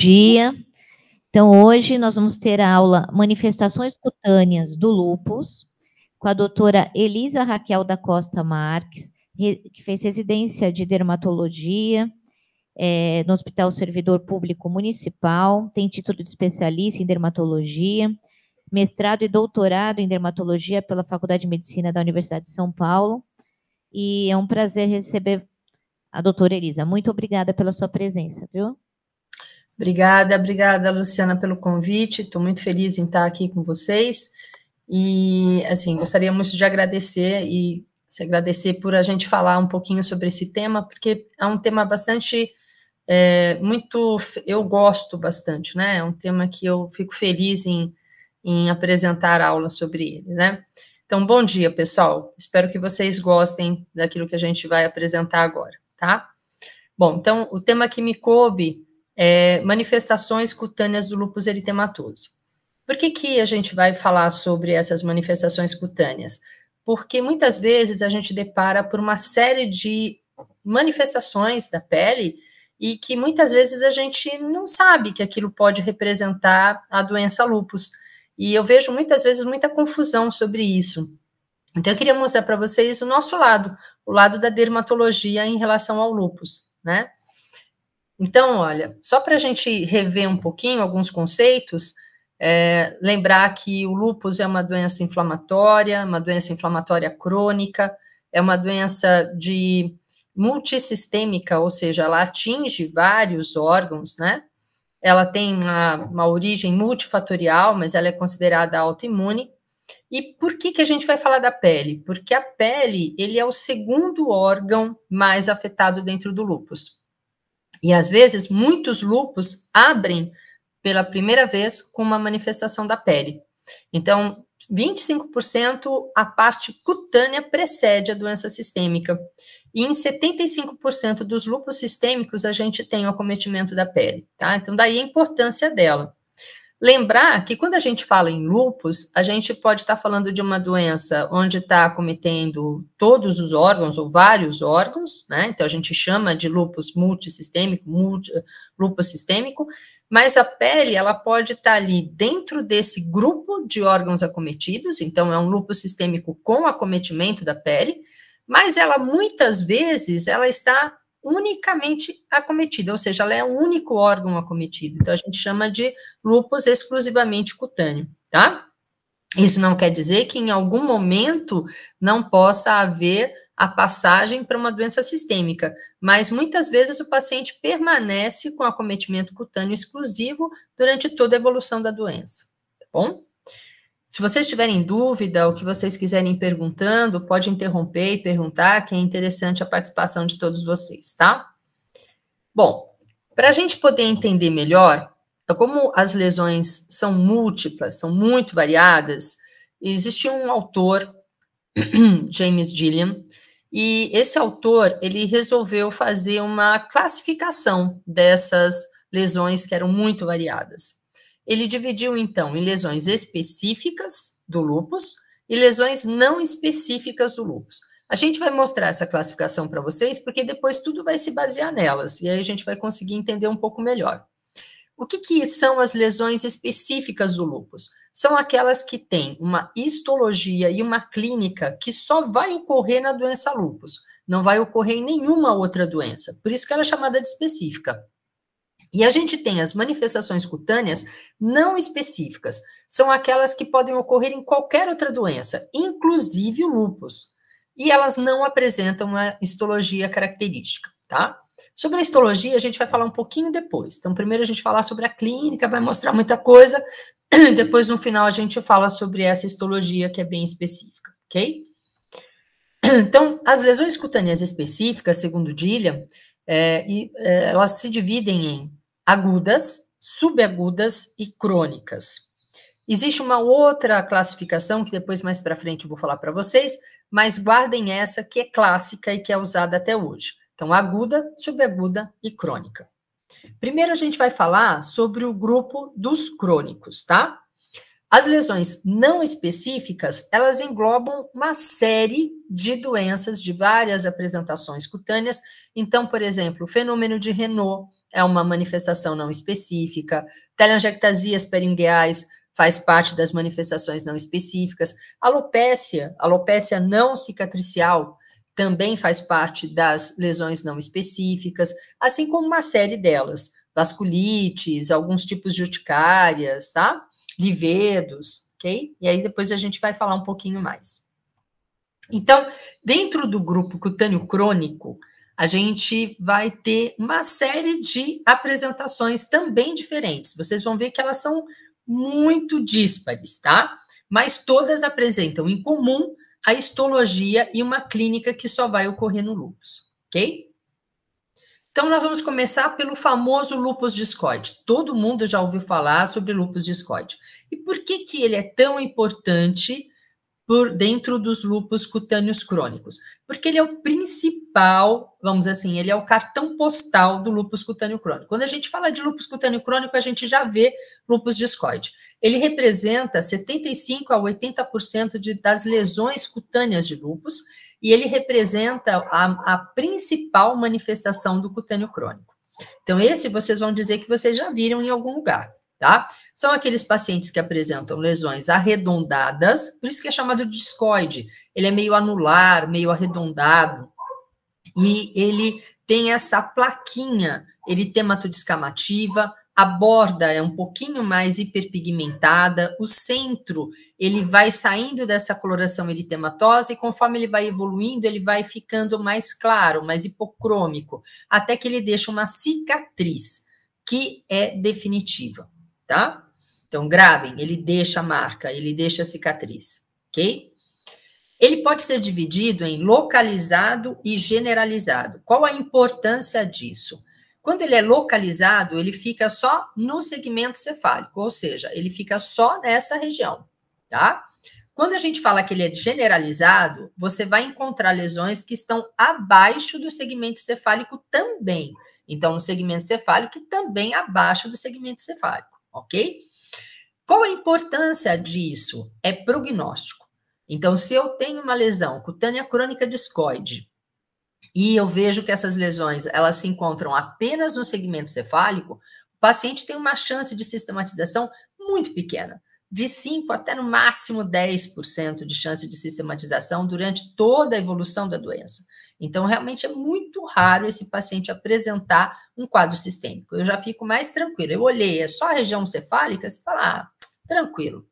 dia. Então, hoje nós vamos ter a aula Manifestações Cutâneas do Lupus, com a doutora Elisa Raquel da Costa Marques, que fez residência de dermatologia é, no Hospital Servidor Público Municipal, tem título de especialista em dermatologia, mestrado e doutorado em dermatologia pela Faculdade de Medicina da Universidade de São Paulo. E é um prazer receber a doutora Elisa. Muito obrigada pela sua presença, viu? Obrigada, obrigada, Luciana, pelo convite. Estou muito feliz em estar aqui com vocês. E, assim, gostaria muito de agradecer e se agradecer por a gente falar um pouquinho sobre esse tema, porque é um tema bastante. É, muito. Eu gosto bastante, né? É um tema que eu fico feliz em, em apresentar aula sobre ele, né? Então, bom dia, pessoal. Espero que vocês gostem daquilo que a gente vai apresentar agora, tá? Bom, então, o tema que me coube é, manifestações cutâneas do lupus eritematoso. Por que, que a gente vai falar sobre essas manifestações cutâneas? Porque muitas vezes a gente depara por uma série de manifestações da pele e que muitas vezes a gente não sabe que aquilo pode representar a doença lupus. E eu vejo muitas vezes muita confusão sobre isso. Então eu queria mostrar para vocês o nosso lado, o lado da dermatologia em relação ao lupus, né? Então, olha, só para a gente rever um pouquinho alguns conceitos, é, lembrar que o lupus é uma doença inflamatória, uma doença inflamatória crônica, é uma doença de multissistêmica, ou seja, ela atinge vários órgãos, né? Ela tem uma, uma origem multifatorial, mas ela é considerada autoimune. E por que, que a gente vai falar da pele? Porque a pele, ele é o segundo órgão mais afetado dentro do lupus. E às vezes muitos lupus abrem pela primeira vez com uma manifestação da pele. Então, 25% a parte cutânea precede a doença sistêmica. E em 75% dos lupus sistêmicos a gente tem o acometimento da pele, tá? Então daí a importância dela. Lembrar que quando a gente fala em lupus, a gente pode estar tá falando de uma doença onde está acometendo todos os órgãos ou vários órgãos, né? Então a gente chama de lupus multissistêmico, multi, lupus sistêmico, mas a pele ela pode estar tá ali dentro desse grupo de órgãos acometidos, então é um lupus sistêmico com acometimento da pele, mas ela muitas vezes ela está unicamente acometida, ou seja, ela é um único órgão acometido. Então, a gente chama de lúpus exclusivamente cutâneo, tá? Isso não quer dizer que em algum momento não possa haver a passagem para uma doença sistêmica, mas muitas vezes o paciente permanece com acometimento cutâneo exclusivo durante toda a evolução da doença, tá bom? Se vocês tiverem dúvida ou que vocês quiserem ir perguntando, pode interromper e perguntar, que é interessante a participação de todos vocês, tá? Bom, para a gente poder entender melhor, como as lesões são múltiplas, são muito variadas, existe um autor, James Gilliam, e esse autor, ele resolveu fazer uma classificação dessas lesões que eram muito variadas. Ele dividiu então em lesões específicas do lupus e lesões não específicas do lupus. A gente vai mostrar essa classificação para vocês, porque depois tudo vai se basear nelas, e aí a gente vai conseguir entender um pouco melhor. O que, que são as lesões específicas do lupus? São aquelas que têm uma histologia e uma clínica que só vai ocorrer na doença lupus, não vai ocorrer em nenhuma outra doença. Por isso que ela é chamada de específica. E a gente tem as manifestações cutâneas não específicas, são aquelas que podem ocorrer em qualquer outra doença, inclusive o lúpus, e elas não apresentam uma histologia característica, tá? Sobre a histologia, a gente vai falar um pouquinho depois. Então, primeiro a gente falar sobre a clínica, vai mostrar muita coisa, depois no final a gente fala sobre essa histologia que é bem específica, ok? Então, as lesões cutâneas específicas, segundo Dillian, é, é, elas se dividem em agudas, subagudas e crônicas. Existe uma outra classificação que depois mais para frente eu vou falar para vocês, mas guardem essa que é clássica e que é usada até hoje. Então, aguda, subaguda e crônica. Primeiro a gente vai falar sobre o grupo dos crônicos, tá? As lesões não específicas, elas englobam uma série de doenças de várias apresentações cutâneas. Então, por exemplo, o fenômeno de Renault, é uma manifestação não específica. Telangiectasias peringueais faz parte das manifestações não específicas. Alopécia, alopécia não cicatricial, também faz parte das lesões não específicas, assim como uma série delas, vasculites, alguns tipos de urticárias, tá? Livedos, ok? E aí depois a gente vai falar um pouquinho mais. Então, dentro do grupo cutâneo crônico, a gente vai ter uma série de apresentações também diferentes. Vocês vão ver que elas são muito díspares, tá? Mas todas apresentam em comum a histologia e uma clínica que só vai ocorrer no lupus. ok? Então, nós vamos começar pelo famoso lupus discoide. Todo mundo já ouviu falar sobre lupus discoide. E por que, que ele é tão importante por dentro dos lupus cutâneos crônicos, porque ele é o principal, vamos dizer assim, ele é o cartão postal do lupus cutâneo crônico. Quando a gente fala de lupus cutâneo crônico, a gente já vê lupus discoide. Ele representa 75 a 80% de, das lesões cutâneas de lupus e ele representa a, a principal manifestação do cutâneo crônico. Então, esse vocês vão dizer que vocês já viram em algum lugar tá? São aqueles pacientes que apresentam lesões arredondadas, por isso que é chamado de discoide. Ele é meio anular, meio arredondado, e ele tem essa plaquinha descamativa. a borda é um pouquinho mais hiperpigmentada, o centro ele vai saindo dessa coloração eritematosa e conforme ele vai evoluindo, ele vai ficando mais claro, mais hipocrômico, até que ele deixa uma cicatriz que é definitiva tá? Então, gravem, ele deixa a marca, ele deixa a cicatriz, ok? Ele pode ser dividido em localizado e generalizado. Qual a importância disso? Quando ele é localizado, ele fica só no segmento cefálico, ou seja, ele fica só nessa região, tá? Quando a gente fala que ele é generalizado, você vai encontrar lesões que estão abaixo do segmento cefálico também. Então, um segmento cefálico que também é abaixo do segmento cefálico ok? Qual a importância disso? É prognóstico. Então, se eu tenho uma lesão cutânea crônica discoide e eu vejo que essas lesões elas se encontram apenas no segmento cefálico, o paciente tem uma chance de sistematização muito pequena, de 5 até no máximo 10% de chance de sistematização durante toda a evolução da doença. Então, realmente é muito raro esse paciente apresentar um quadro sistêmico. Eu já fico mais tranquilo. Eu olhei, é só a região cefálica, você fala, ah, tranquilo.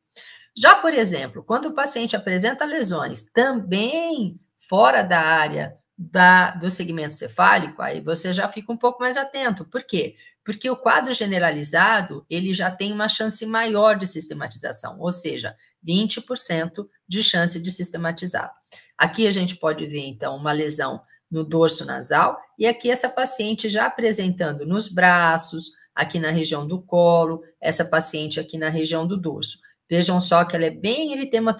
Já, por exemplo, quando o paciente apresenta lesões também fora da área da, do segmento cefálico, aí você já fica um pouco mais atento. Por quê? Porque o quadro generalizado, ele já tem uma chance maior de sistematização, ou seja, 20% de chance de sistematizar. Aqui a gente pode ver, então, uma lesão no dorso nasal, e aqui essa paciente já apresentando nos braços, aqui na região do colo, essa paciente aqui na região do dorso. Vejam só que ela é bem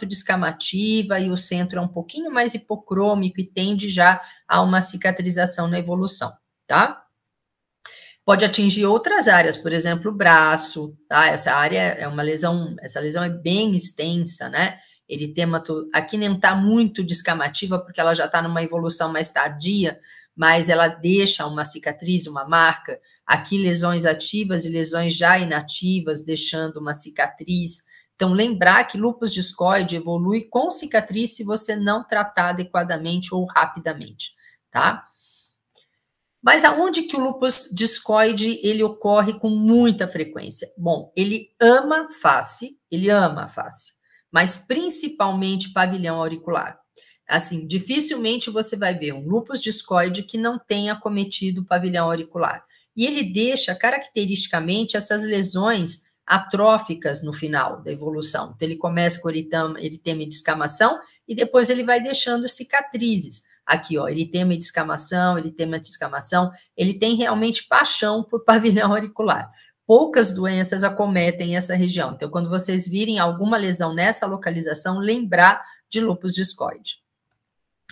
descamativa e o centro é um pouquinho mais hipocrômico e tende já a uma cicatrização na evolução, tá? Pode atingir outras áreas, por exemplo, o braço, tá? Essa área é uma lesão, essa lesão é bem extensa, né? nem está muito descamativa, porque ela já está numa evolução mais tardia, mas ela deixa uma cicatriz, uma marca. Aqui, lesões ativas e lesões já inativas, deixando uma cicatriz. Então, lembrar que lupus discoide evolui com cicatriz se você não tratar adequadamente ou rapidamente, tá? Mas aonde que o lupus discoide ele ocorre com muita frequência? Bom, ele ama face, ele ama a face mas principalmente pavilhão auricular. Assim, dificilmente você vai ver um lupus discoide que não tenha cometido pavilhão auricular. E ele deixa caracteristicamente essas lesões atróficas no final da evolução. Então, ele começa com eritema, eritema e descamação e depois ele vai deixando cicatrizes. Aqui, ó, eritema e descamação, eritema e descamação. Ele tem realmente paixão por pavilhão auricular poucas doenças acometem essa região. Então, quando vocês virem alguma lesão nessa localização, lembrar de lupus discoide.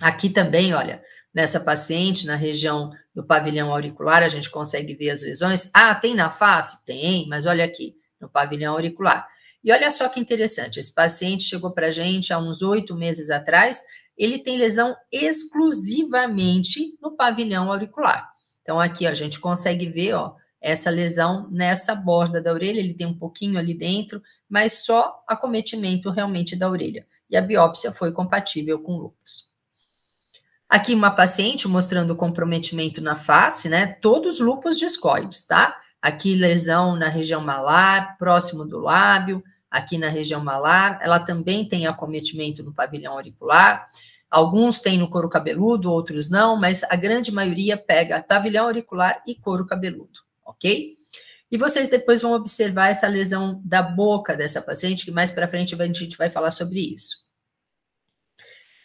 Aqui também, olha, nessa paciente, na região do pavilhão auricular, a gente consegue ver as lesões. Ah, tem na face? Tem, mas olha aqui, no pavilhão auricular. E olha só que interessante, esse paciente chegou para a gente há uns oito meses atrás, ele tem lesão exclusivamente no pavilhão auricular. Então, aqui ó, a gente consegue ver, ó, essa lesão nessa borda da orelha, ele tem um pouquinho ali dentro, mas só acometimento realmente da orelha. E a biópsia foi compatível com lupus. Aqui uma paciente mostrando comprometimento na face, né? Todos lupus discoides, tá? Aqui lesão na região malar, próximo do lábio, aqui na região malar. Ela também tem acometimento no pavilhão auricular. Alguns têm no couro cabeludo, outros não, mas a grande maioria pega pavilhão auricular e couro cabeludo ok? E vocês depois vão observar essa lesão da boca dessa paciente, que mais para frente a gente vai falar sobre isso.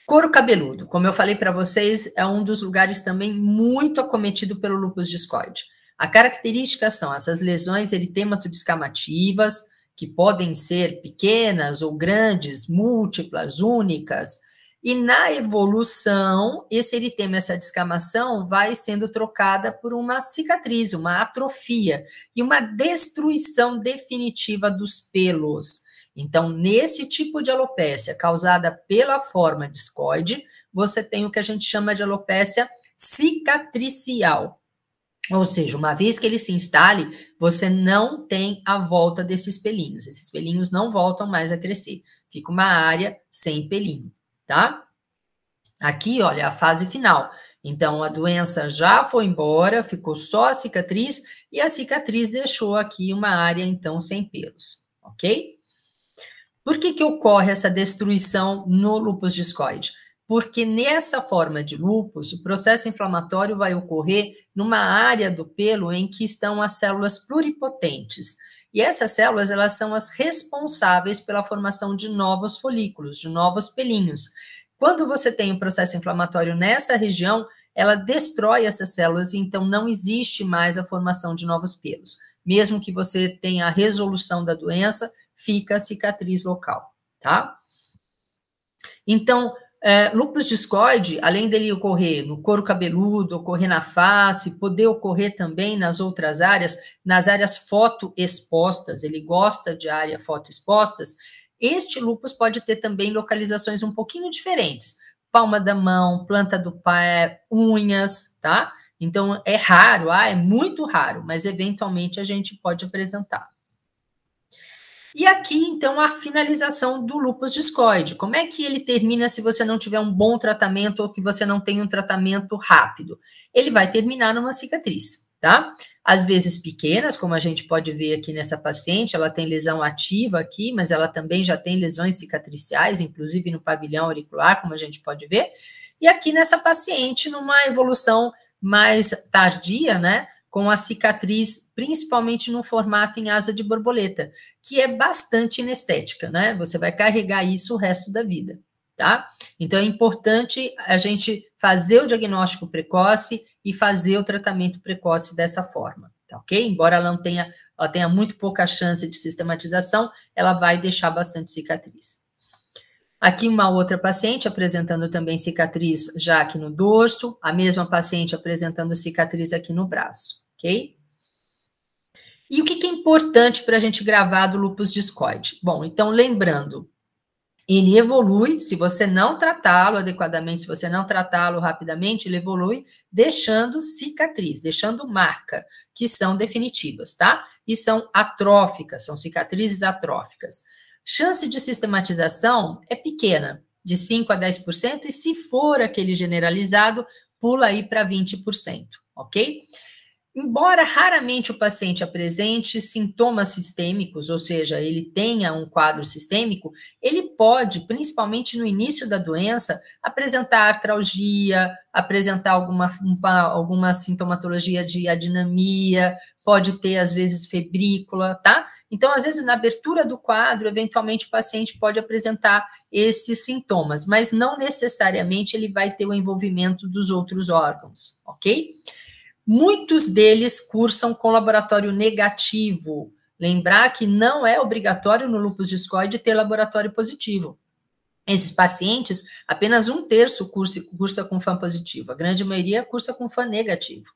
Couro cabeludo, como eu falei para vocês, é um dos lugares também muito acometido pelo lúpus discoide. A característica são essas lesões eritematodescamativas, que podem ser pequenas ou grandes, múltiplas, únicas, e na evolução, esse eritema, essa descamação, vai sendo trocada por uma cicatriz, uma atrofia e uma destruição definitiva dos pelos. Então, nesse tipo de alopécia causada pela forma discoide, você tem o que a gente chama de alopécia cicatricial. Ou seja, uma vez que ele se instale, você não tem a volta desses pelinhos. Esses pelinhos não voltam mais a crescer. Fica uma área sem pelinho tá? Aqui, olha, a fase final. Então, a doença já foi embora, ficou só a cicatriz, e a cicatriz deixou aqui uma área, então, sem pelos, ok? Por que, que ocorre essa destruição no lúpus discoide? Porque nessa forma de lúpus, o processo inflamatório vai ocorrer numa área do pelo em que estão as células pluripotentes. E essas células, elas são as responsáveis pela formação de novos folículos, de novos pelinhos. Quando você tem um processo inflamatório nessa região, ela destrói essas células, e então não existe mais a formação de novos pelos. Mesmo que você tenha a resolução da doença, fica a cicatriz local, tá? Então, é, lúpus discoide, além dele ocorrer no couro cabeludo, ocorrer na face, poder ocorrer também nas outras áreas, nas áreas fotoexpostas, ele gosta de área fotoexpostas, este lúpus pode ter também localizações um pouquinho diferentes. Palma da mão, planta do pé, unhas, tá? Então é raro, ah, é muito raro, mas eventualmente a gente pode apresentar. E aqui, então, a finalização do lupus discoide. Como é que ele termina se você não tiver um bom tratamento ou que você não tem um tratamento rápido? Ele vai terminar numa cicatriz, tá? Às vezes pequenas, como a gente pode ver aqui nessa paciente, ela tem lesão ativa aqui, mas ela também já tem lesões cicatriciais, inclusive no pavilhão auricular, como a gente pode ver. E aqui nessa paciente, numa evolução mais tardia, né? com a cicatriz, principalmente no formato em asa de borboleta, que é bastante inestética, né? Você vai carregar isso o resto da vida, tá? Então é importante a gente fazer o diagnóstico precoce e fazer o tratamento precoce dessa forma, tá ok? Embora ela não tenha, ela tenha muito pouca chance de sistematização, ela vai deixar bastante cicatriz. Aqui uma outra paciente apresentando também cicatriz já aqui no dorso, a mesma paciente apresentando cicatriz aqui no braço ok? E o que, que é importante para a gente gravar do lupus discoide? Bom, então lembrando, ele evolui, se você não tratá-lo adequadamente, se você não tratá-lo rapidamente, ele evolui deixando cicatriz, deixando marca, que são definitivas, tá? E são atróficas, são cicatrizes atróficas. Chance de sistematização é pequena, de 5 a 10%, e se for aquele generalizado, pula aí para 20%, ok? Embora raramente o paciente apresente sintomas sistêmicos, ou seja, ele tenha um quadro sistêmico, ele pode, principalmente no início da doença, apresentar artralgia, apresentar alguma, alguma sintomatologia de adinamia, pode ter, às vezes, febrícula, tá? Então, às vezes, na abertura do quadro, eventualmente o paciente pode apresentar esses sintomas, mas não necessariamente ele vai ter o envolvimento dos outros órgãos, ok? Muitos deles cursam com laboratório negativo. Lembrar que não é obrigatório no lupus discoide ter laboratório positivo. Esses pacientes, apenas um terço cursa, cursa com fã positivo, a grande maioria cursa com fã negativo.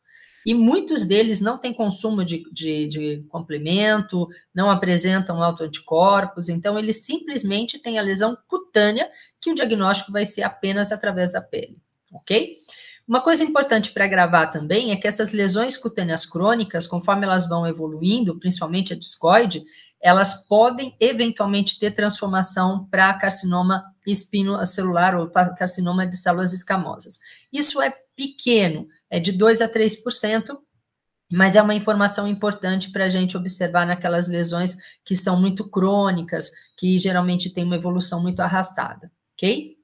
E muitos deles não têm consumo de, de, de complemento, não apresentam autoanticorpos, então eles simplesmente têm a lesão cutânea, que o diagnóstico vai ser apenas através da pele, ok? Uma coisa importante para gravar também é que essas lesões cutâneas crônicas, conforme elas vão evoluindo, principalmente a discoide, elas podem eventualmente ter transformação para carcinoma espinocelular ou para carcinoma de células escamosas. Isso é pequeno, é de 2 a 3%, mas é uma informação importante para a gente observar naquelas lesões que são muito crônicas, que geralmente têm uma evolução muito arrastada, ok?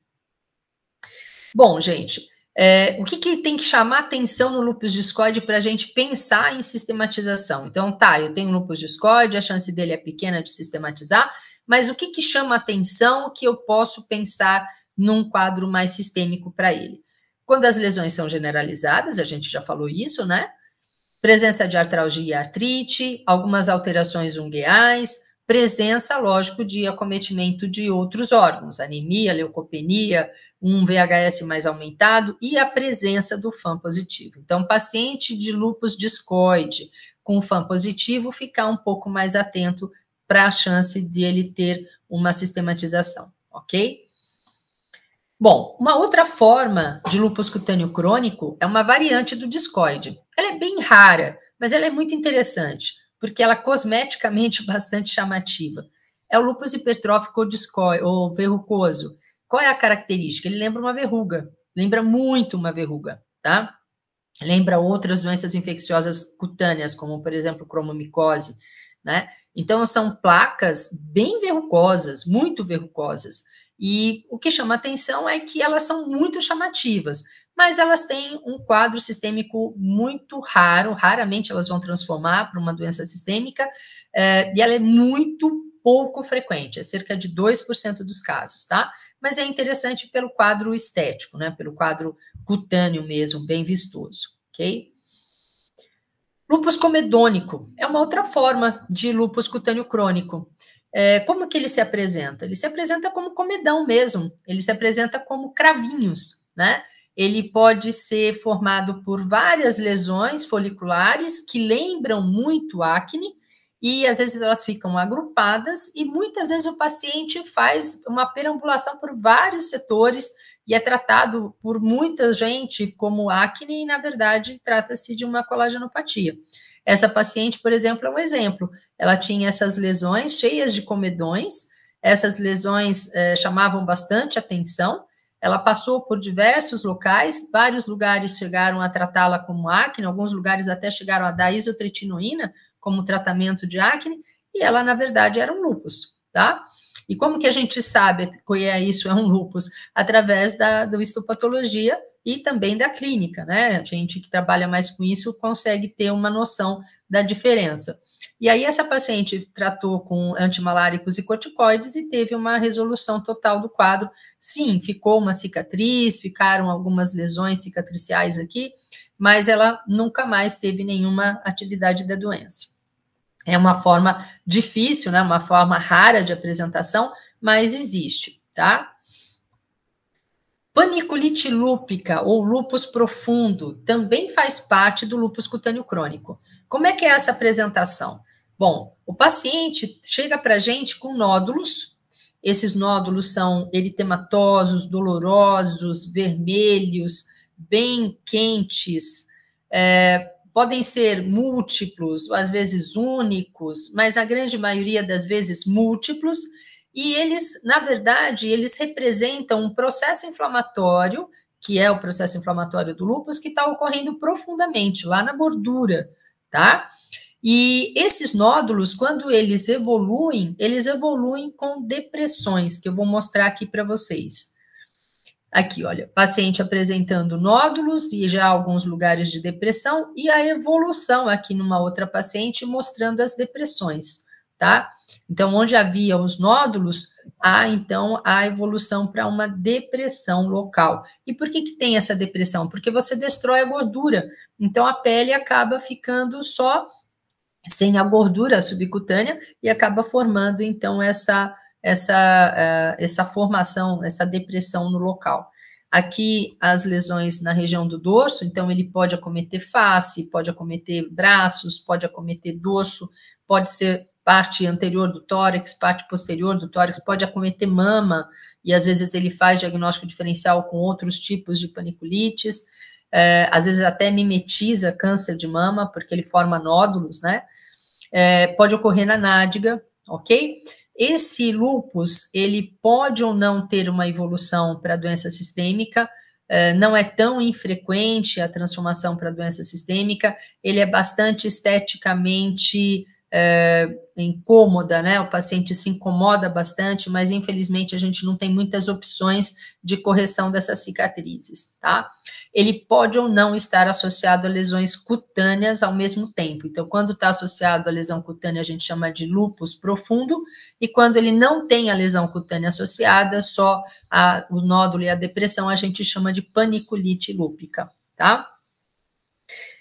Bom, gente, é, o que, que, tem que chamar atenção no lupus discoide para a gente pensar em sistematização? Então, tá, eu tenho lupus discoide, a chance dele é pequena de sistematizar, mas o que, que chama atenção que eu posso pensar num quadro mais sistêmico para ele? Quando as lesões são generalizadas, a gente já falou isso, né? Presença de artralgia e artrite, algumas alterações ungueais, presença, lógico, de acometimento de outros órgãos, anemia, leucopenia, um VHS mais aumentado e a presença do FAM positivo. Então, paciente de lupus discoide com FAM positivo, ficar um pouco mais atento para a chance de ele ter uma sistematização, ok? Bom, uma outra forma de lupus cutâneo crônico é uma variante do discoide. Ela é bem rara, mas ela é muito interessante, porque ela é cosmeticamente bastante chamativa. É o lupus hipertrófico ou, ou verrucoso, qual é a característica? Ele lembra uma verruga, lembra muito uma verruga, tá? Lembra outras doenças infecciosas cutâneas, como, por exemplo, cromomicose, né? Então, são placas bem verrucosas, muito verrucosas. E o que chama atenção é que elas são muito chamativas, mas elas têm um quadro sistêmico muito raro, raramente elas vão transformar para uma doença sistêmica, eh, e ela é muito pouco frequente, é cerca de 2% dos casos, tá? mas é interessante pelo quadro estético, né? Pelo quadro cutâneo mesmo, bem vistoso, ok? Lúpus comedônico é uma outra forma de lúpus cutâneo crônico. É, como que ele se apresenta? Ele se apresenta como comedão mesmo, ele se apresenta como cravinhos, né? Ele pode ser formado por várias lesões foliculares que lembram muito acne, e às vezes elas ficam agrupadas e muitas vezes o paciente faz uma perambulação por vários setores e é tratado por muita gente como acne e na verdade trata-se de uma colagenopatia. Essa paciente, por exemplo, é um exemplo. Ela tinha essas lesões cheias de comedões, essas lesões eh, chamavam bastante atenção. Ela passou por diversos locais, vários lugares chegaram a tratá-la como acne, alguns lugares até chegaram a dar isotretinoína, como tratamento de acne, e ela, na verdade, era um lupus, tá? E como que a gente sabe que é isso é um lupus Através da do histopatologia e também da clínica, né? A gente que trabalha mais com isso consegue ter uma noção da diferença. E aí essa paciente tratou com antimaláricos e corticoides e teve uma resolução total do quadro. Sim, ficou uma cicatriz, ficaram algumas lesões cicatriciais aqui, mas ela nunca mais teve nenhuma atividade da doença. É uma forma difícil, né? Uma forma rara de apresentação, mas existe, tá? Paniculite lúpica ou lupus profundo também faz parte do lupus cutâneo crônico. Como é que é essa apresentação? Bom, o paciente chega para a gente com nódulos. Esses nódulos são eritematosos, dolorosos, vermelhos, bem quentes. É, podem ser múltiplos, às vezes únicos, mas a grande maioria das vezes múltiplos, e eles, na verdade, eles representam um processo inflamatório, que é o processo inflamatório do lúpus, que está ocorrendo profundamente lá na gordura, tá? E esses nódulos, quando eles evoluem, eles evoluem com depressões, que eu vou mostrar aqui para vocês. Aqui, olha, paciente apresentando nódulos e já alguns lugares de depressão e a evolução aqui numa outra paciente mostrando as depressões, tá? Então, onde havia os nódulos, há então a evolução para uma depressão local. E por que que tem essa depressão? Porque você destrói a gordura. Então a pele acaba ficando só sem a gordura subcutânea e acaba formando então essa essa, eh, essa formação, essa depressão no local. Aqui, as lesões na região do dorso, então ele pode acometer face, pode acometer braços, pode acometer dorso, pode ser parte anterior do tórax, parte posterior do tórax, pode acometer mama, e às vezes ele faz diagnóstico diferencial com outros tipos de paniculites, é, às vezes até mimetiza câncer de mama, porque ele forma nódulos, né? É, pode ocorrer na nádiga, ok? Esse lupus, ele pode ou não ter uma evolução para doença sistêmica, é, não é tão infrequente a transformação para doença sistêmica, ele é bastante esteticamente é, incômoda, né? O paciente se incomoda bastante, mas infelizmente a gente não tem muitas opções de correção dessas cicatrizes, tá? ele pode ou não estar associado a lesões cutâneas ao mesmo tempo. Então, quando está associado a lesão cutânea, a gente chama de lupus profundo, e quando ele não tem a lesão cutânea associada, só a, o nódulo e a depressão, a gente chama de paniculite lúpica, tá?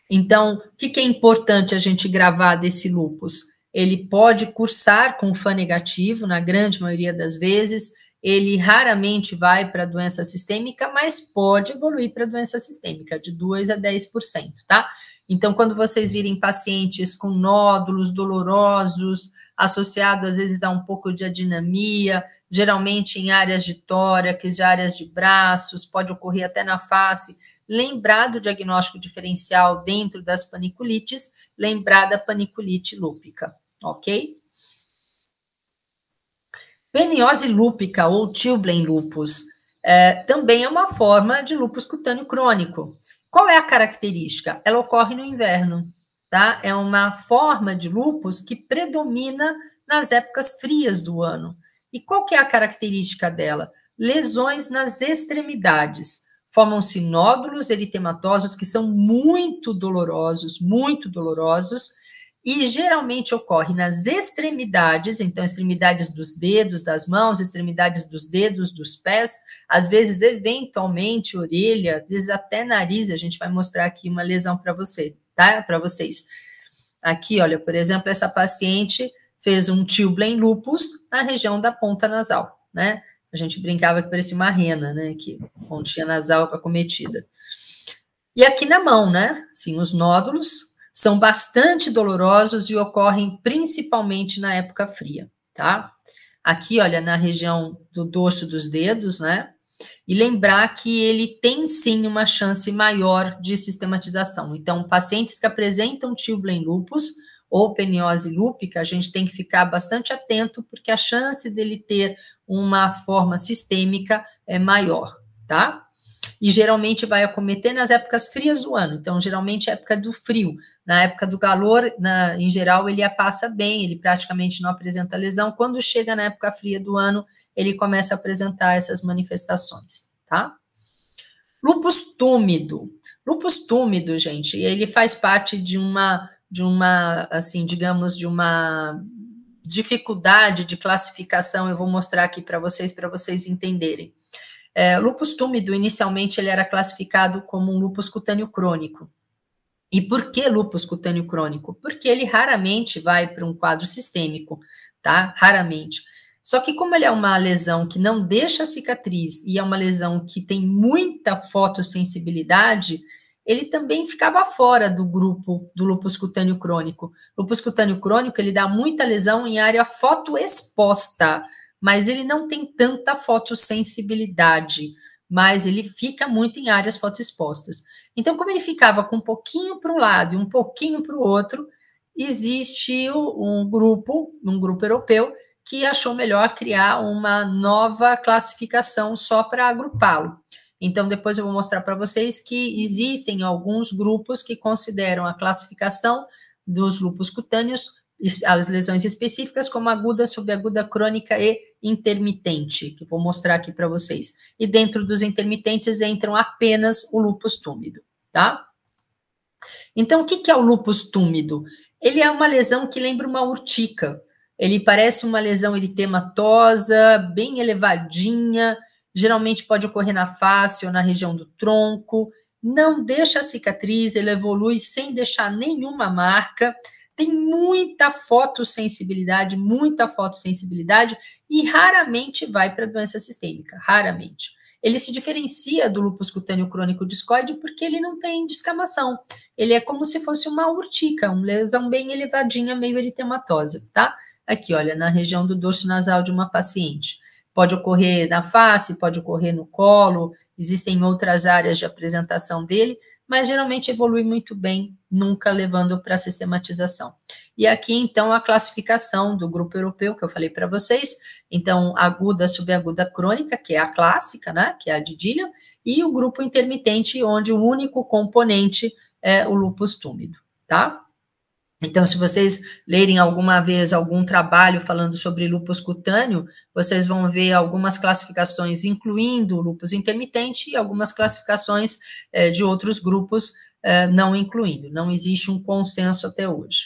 Então, o que, que é importante a gente gravar desse lupus? Ele pode cursar com FA negativo, na grande maioria das vezes, ele raramente vai para doença sistêmica, mas pode evoluir para doença sistêmica, de 2 a 10%, tá? Então, quando vocês virem pacientes com nódulos dolorosos, associado às vezes a um pouco de adinamia, geralmente em áreas de tórax, de áreas de braços, pode ocorrer até na face, lembrar do diagnóstico diferencial dentro das paniculites, lembrar da paniculite lúpica, ok? Perniose lúpica ou Tilblen lupus é, também é uma forma de lupus cutâneo crônico. Qual é a característica? Ela ocorre no inverno, tá? É uma forma de lupus que predomina nas épocas frias do ano. E qual que é a característica dela? Lesões nas extremidades. Formam-se nódulos eritematosos que são muito dolorosos, muito dolorosos, e geralmente ocorre nas extremidades, então extremidades dos dedos, das mãos, extremidades dos dedos, dos pés, às vezes eventualmente orelha, às vezes até nariz, a gente vai mostrar aqui uma lesão para você, tá? Para vocês. Aqui, olha, por exemplo, essa paciente fez um Tilblen lupus na região da ponta nasal, né? A gente brincava que parecia uma rena, né, que pontinha nasal acometida. E aqui na mão, né? Sim, os nódulos são bastante dolorosos e ocorrem principalmente na época fria, tá? Aqui, olha, na região do dorso dos dedos, né? E lembrar que ele tem sim uma chance maior de sistematização. Então, pacientes que apresentam tubulin lupus ou peniose lúpica, a gente tem que ficar bastante atento, porque a chance dele ter uma forma sistêmica é maior, tá? e geralmente vai acometer nas épocas frias do ano. Então, geralmente é época do frio. Na época do calor, na, em geral, ele passa bem, ele praticamente não apresenta lesão. Quando chega na época fria do ano, ele começa a apresentar essas manifestações, tá? Lupus túmido. Lupus túmido, gente, ele faz parte de uma de uma, assim, digamos, de uma dificuldade de classificação, eu vou mostrar aqui para vocês, para vocês entenderem. É, lupus túmido, inicialmente, ele era classificado como um lupus cutâneo crônico. E por que lupus cutâneo crônico? Porque ele raramente vai para um quadro sistêmico, tá? Raramente. Só que como ele é uma lesão que não deixa cicatriz e é uma lesão que tem muita fotossensibilidade, ele também ficava fora do grupo do lupus cutâneo crônico. Lupus cutâneo crônico, ele dá muita lesão em área fotoexposta, exposta mas ele não tem tanta fotossensibilidade, mas ele fica muito em áreas fotoexpostas. Então, como ele ficava com um pouquinho para um lado e um pouquinho para o outro, existe um grupo, um grupo europeu, que achou melhor criar uma nova classificação só para agrupá-lo. Então, depois eu vou mostrar para vocês que existem alguns grupos que consideram a classificação dos lupus cutâneos, as lesões específicas, como aguda, subaguda, crônica e intermitente, que vou mostrar aqui para vocês. E dentro dos intermitentes entram apenas o lupus túmido, tá? Então, o que, é o lupus túmido? Ele é uma lesão que lembra uma urtica. Ele parece uma lesão eritematosa, bem elevadinha, geralmente pode ocorrer na face ou na região do tronco, não deixa a cicatriz, ele evolui sem deixar nenhuma marca tem muita fotossensibilidade, muita fotossensibilidade e raramente vai para doença sistêmica, raramente. Ele se diferencia do lupus cutâneo crônico discoide porque ele não tem descamação. Ele é como se fosse uma urtica, uma lesão bem elevadinha, meio eritematosa, tá? Aqui, olha, na região do dorso nasal de uma paciente. Pode ocorrer na face, pode ocorrer no colo, existem outras áreas de apresentação dele, mas geralmente evolui muito bem, nunca levando para sistematização. E aqui, então, a classificação do grupo europeu que eu falei para vocês. Então, aguda, subaguda crônica, que é a clássica, né? Que é a de e o grupo intermitente, onde o único componente é o lupus túmido, tá? Então, se vocês lerem alguma vez algum trabalho falando sobre lupus cutâneo, vocês vão ver algumas classificações, incluindo lupus intermitente, e algumas classificações eh, de outros grupos eh, não incluindo. Não existe um consenso até hoje.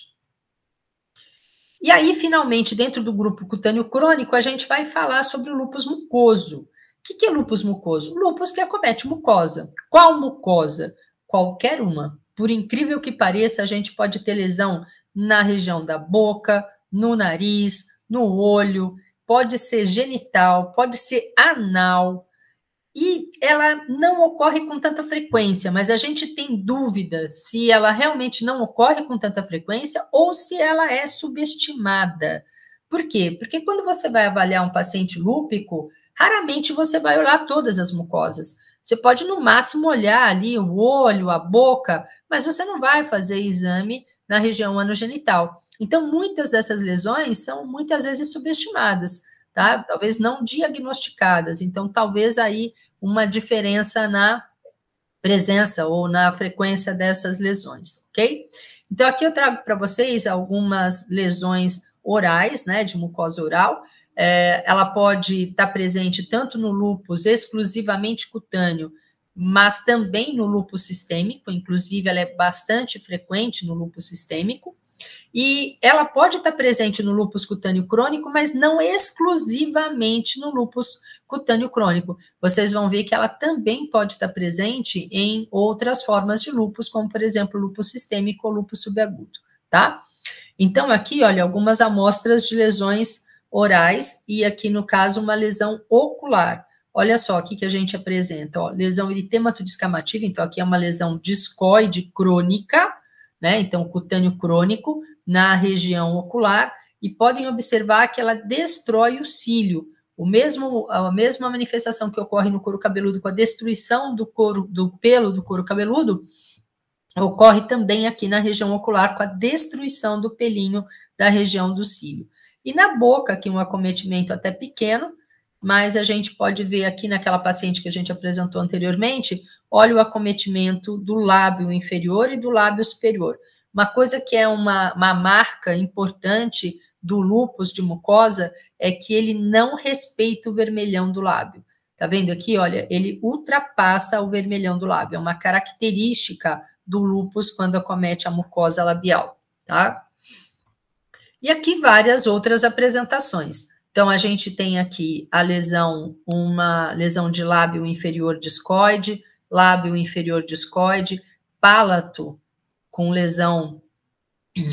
E aí, finalmente, dentro do grupo cutâneo crônico, a gente vai falar sobre o lupus mucoso. O que, que é lupus mucoso? Lupus que acomete mucosa. Qual mucosa? Qualquer uma por incrível que pareça, a gente pode ter lesão na região da boca, no nariz, no olho, pode ser genital, pode ser anal. E ela não ocorre com tanta frequência, mas a gente tem dúvida se ela realmente não ocorre com tanta frequência ou se ela é subestimada. Por quê? Porque quando você vai avaliar um paciente lúpico, raramente você vai olhar todas as mucosas. Você pode, no máximo, olhar ali o olho, a boca, mas você não vai fazer exame na região anogenital. Então, muitas dessas lesões são muitas vezes subestimadas, tá? Talvez não diagnosticadas. Então, talvez aí uma diferença na presença ou na frequência dessas lesões, ok? Então, aqui eu trago para vocês algumas lesões orais, né, de mucosa oral, é, ela pode estar presente tanto no lúpus exclusivamente cutâneo, mas também no lúpus sistêmico, inclusive ela é bastante frequente no lúpus sistêmico, e ela pode estar presente no lúpus cutâneo crônico, mas não exclusivamente no lúpus cutâneo crônico. Vocês vão ver que ela também pode estar presente em outras formas de lúpus, como por exemplo, lúpus sistêmico ou lúpus subagudo, tá? Então aqui, olha, algumas amostras de lesões orais e aqui no caso uma lesão ocular. Olha só aqui que a gente apresenta, ó, lesão descamativa então aqui é uma lesão discoide crônica, né? Então cutâneo crônico na região ocular e podem observar que ela destrói o cílio. O mesmo, a mesma manifestação que ocorre no couro cabeludo com a destruição do couro do pelo do couro cabeludo ocorre também aqui na região ocular com a destruição do pelinho da região do cílio. E na boca, que um acometimento até pequeno, mas a gente pode ver aqui naquela paciente que a gente apresentou anteriormente, olha o acometimento do lábio inferior e do lábio superior. Uma coisa que é uma, uma marca importante do lúpus de mucosa é que ele não respeita o vermelhão do lábio. Tá vendo aqui? Olha, ele ultrapassa o vermelhão do lábio. É uma característica do lúpus quando acomete a mucosa labial, tá? E aqui várias outras apresentações. Então, a gente tem aqui a lesão, uma lesão de lábio inferior discoide, lábio inferior discoide, palato com lesão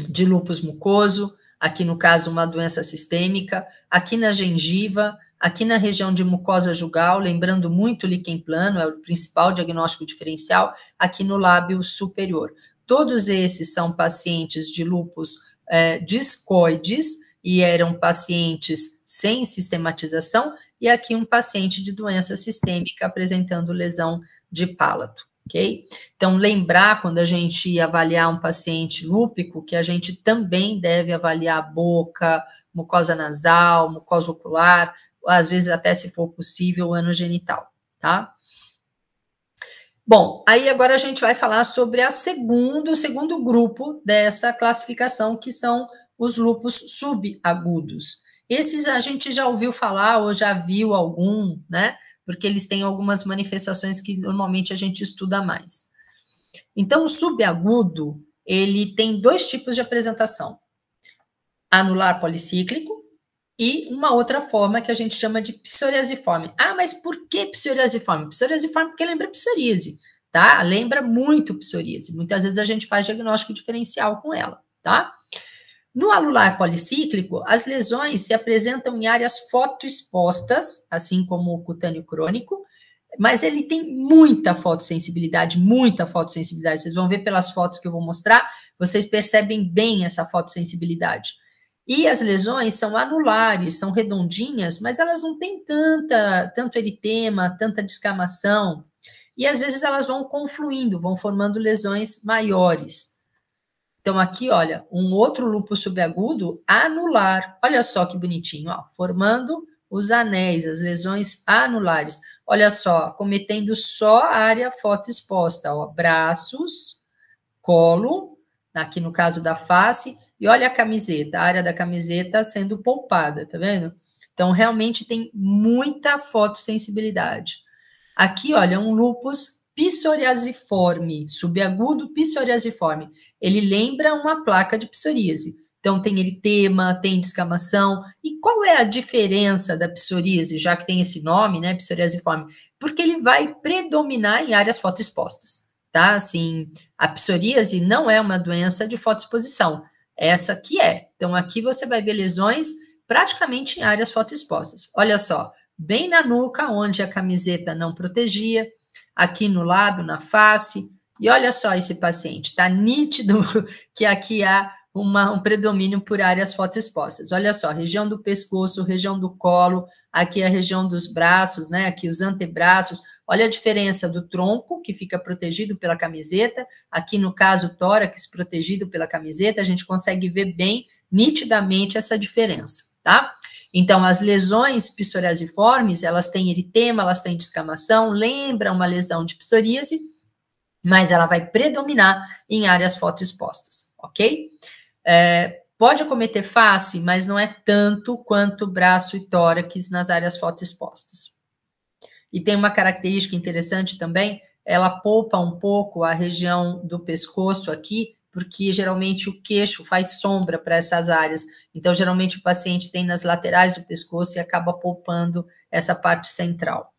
de lupus mucoso, aqui no caso uma doença sistêmica, aqui na gengiva, aqui na região de mucosa jugal, lembrando muito o líquen plano, é o principal diagnóstico diferencial, aqui no lábio superior. Todos esses são pacientes de lupus é, discoides, e eram pacientes sem sistematização, e aqui um paciente de doença sistêmica apresentando lesão de palato, ok? Então, lembrar quando a gente avaliar um paciente lúpico que a gente também deve avaliar a boca, mucosa nasal, mucosa ocular, às vezes até se for possível, ano genital, tá? Bom, aí agora a gente vai falar sobre a segundo, o segundo grupo dessa classificação, que são os lupus subagudos. Esses a gente já ouviu falar ou já viu algum, né? Porque eles têm algumas manifestações que normalmente a gente estuda mais. Então, o subagudo, ele tem dois tipos de apresentação. Anular policíclico, e uma outra forma que a gente chama de psoriasiforme. Ah, mas por que psoriasiforme? Psoriasiforme porque lembra psoríase, tá? Lembra muito psoríase. Muitas vezes a gente faz diagnóstico diferencial com ela, tá? No alular policíclico, as lesões se apresentam em áreas fotoexpostas, assim como o cutâneo crônico, mas ele tem muita fotossensibilidade, muita fotossensibilidade. Vocês vão ver pelas fotos que eu vou mostrar, vocês percebem bem essa fotossensibilidade. E as lesões são anulares, são redondinhas, mas elas não têm tanta, tanto eritema, tanta descamação. E às vezes elas vão confluindo, vão formando lesões maiores. Então aqui, olha, um outro lúpus subagudo anular. Olha só que bonitinho, ó, formando os anéis, as lesões anulares. Olha só, cometendo só a área fotoexposta, ó, braços, colo, aqui no caso da face, e olha a camiseta, a área da camiseta sendo poupada, tá vendo? Então, realmente tem muita fotossensibilidade. Aqui, olha, um lupus psoriasiforme, subagudo psoriasiforme. Ele lembra uma placa de psoríase. Então, tem eritema, tem descamação. E qual é a diferença da psoríase, já que tem esse nome, né, psoriasiforme? Porque ele vai predominar em áreas fotoexpostas, tá? Assim, a psoríase não é uma doença de fotoexposição essa que é. Então, aqui você vai ver lesões praticamente em áreas fotoexpostas. Olha só, bem na nuca, onde a camiseta não protegia, aqui no lábio, na face. E olha só esse paciente, está nítido que aqui há uma, um predomínio por áreas fotoexpostas. Olha só, região do pescoço, região do colo, aqui a região dos braços, né? Aqui os antebraços. Olha a diferença do tronco, que fica protegido pela camiseta, aqui no caso o tórax protegido pela camiseta, a gente consegue ver bem nitidamente essa diferença, tá? Então, as lesões psoriasiformes, elas têm eritema, elas têm descamação, lembra uma lesão de psoríase, mas ela vai predominar em áreas fotoexpostas, ok? É, Pode acometer face, mas não é tanto quanto braço e tórax nas áreas fotoexpostas. E tem uma característica interessante também, ela poupa um pouco a região do pescoço aqui, porque geralmente o queixo faz sombra para essas áreas. Então, geralmente o paciente tem nas laterais do pescoço e acaba poupando essa parte central.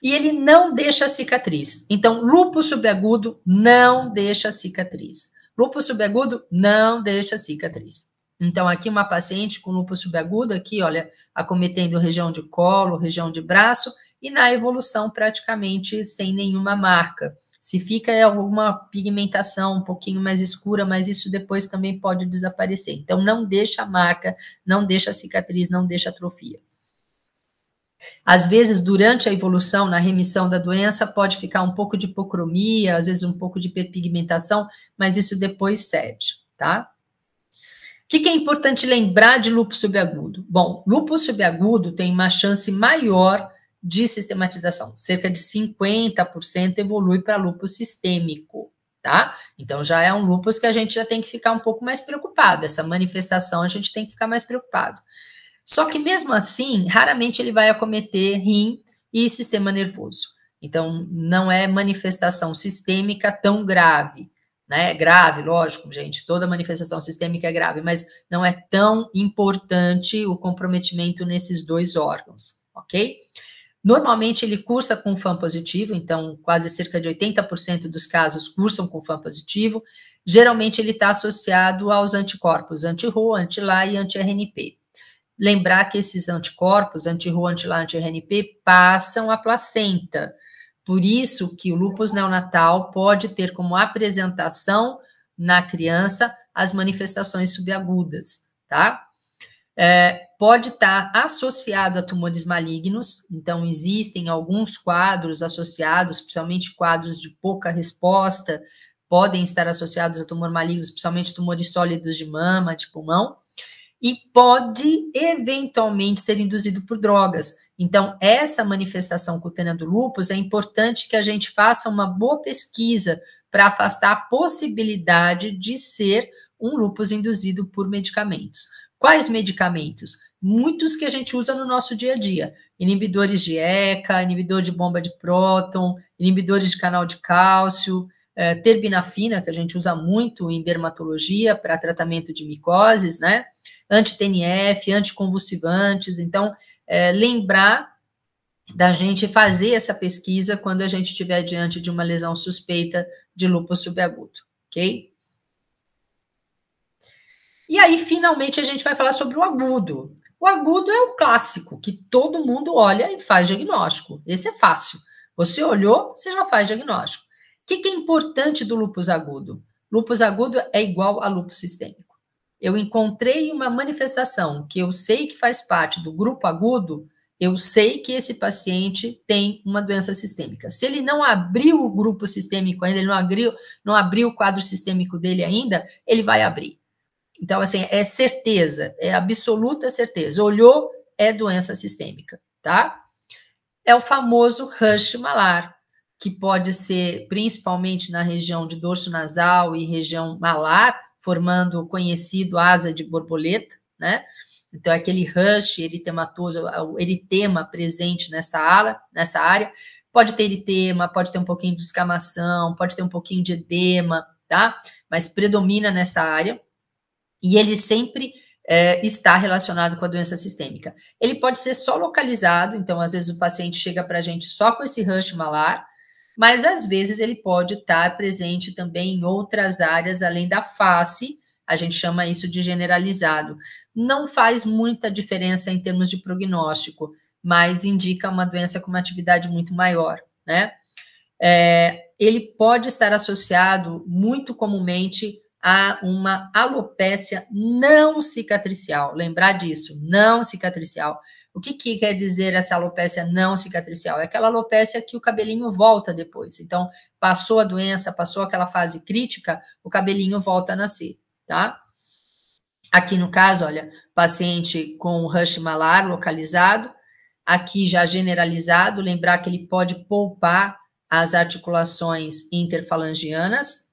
E ele não deixa cicatriz. Então, lúpus subagudo não deixa cicatriz. Lúpus subagudo não deixa cicatriz. Então, aqui uma paciente com lúpus subagudo, aqui, olha, acometendo região de colo, região de braço, e na evolução praticamente sem nenhuma marca. Se fica é alguma pigmentação um pouquinho mais escura, mas isso depois também pode desaparecer. Então, não deixa marca, não deixa cicatriz, não deixa atrofia. Às vezes, durante a evolução, na remissão da doença, pode ficar um pouco de hipocromia, às vezes um pouco de hiperpigmentação, mas isso depois cede, tá? O que, que é importante lembrar de lúpus subagudo? Bom, lúpus subagudo tem uma chance maior de sistematização, cerca de 50% evolui para lúpus sistêmico, tá? Então já é um lúpus que a gente já tem que ficar um pouco mais preocupado, essa manifestação a gente tem que ficar mais preocupado. Só que mesmo assim, raramente ele vai acometer rim e sistema nervoso. Então, não é manifestação sistêmica tão grave. Né? É grave, lógico, gente, toda manifestação sistêmica é grave, mas não é tão importante o comprometimento nesses dois órgãos, ok? Normalmente ele cursa com fã positivo, então quase cerca de 80% dos casos cursam com fã positivo. Geralmente ele está associado aos anticorpos anti-RO, anti-LA e anti-RNP. Lembrar que esses anticorpos, anti-RU, anti-LA, anti-RNP, passam a placenta. Por isso que o lúpus neonatal pode ter como apresentação na criança as manifestações subagudas, tá? É, pode estar associado a tumores malignos, então existem alguns quadros associados, principalmente quadros de pouca resposta, podem estar associados a tumores malignos, principalmente tumores sólidos de mama, de pulmão e pode eventualmente ser induzido por drogas. Então, essa manifestação cutânea do lúpus é importante que a gente faça uma boa pesquisa para afastar a possibilidade de ser um lúpus induzido por medicamentos. Quais medicamentos? Muitos que a gente usa no nosso dia a dia: inibidores de ECA, inibidor de bomba de próton, inibidores de canal de cálcio, é, terbinafina, que a gente usa muito em dermatologia para tratamento de micoses, né? anti-TNF, anticonvulsivantes. Então, é, lembrar da gente fazer essa pesquisa quando a gente estiver diante de uma lesão suspeita de lúpus subagudo, ok? E aí, finalmente, a gente vai falar sobre o agudo. O agudo é o clássico, que todo mundo olha e faz diagnóstico. Esse é fácil. Você olhou, você já faz diagnóstico. O que, que é importante do lúpus agudo? Lúpus agudo é igual a lúpus sistêmico eu encontrei uma manifestação que eu sei que faz parte do grupo agudo, eu sei que esse paciente tem uma doença sistêmica. Se ele não abriu o grupo sistêmico ainda, ele não abriu, não abriu o quadro sistêmico dele ainda, ele vai abrir. Então, assim, é certeza, é absoluta certeza. Olhou, é doença sistêmica, tá? É o famoso rush malar, que pode ser principalmente na região de dorso nasal e região malar, formando o conhecido asa de borboleta, né? Então, é aquele rush eritematoso, é o eritema presente nessa, ala, nessa área, pode ter eritema, pode ter um pouquinho de escamação, pode ter um pouquinho de edema, tá? Mas predomina nessa área e ele sempre é, está relacionado com a doença sistêmica. Ele pode ser só localizado, então, às vezes o paciente chega para a gente só com esse rush malar, mas às vezes ele pode estar presente também em outras áreas além da face, a gente chama isso de generalizado. Não faz muita diferença em termos de prognóstico, mas indica uma doença com uma atividade muito maior, né? É, ele pode estar associado muito comumente a uma alopécia não cicatricial. Lembrar disso, não cicatricial. O que, que quer dizer essa alopecia não cicatricial? É aquela alopecia que o cabelinho volta depois. Então, passou a doença, passou aquela fase crítica, o cabelinho volta a nascer, tá? Aqui no caso, olha, paciente com rush malar localizado, aqui já generalizado, lembrar que ele pode poupar as articulações interfalangianas.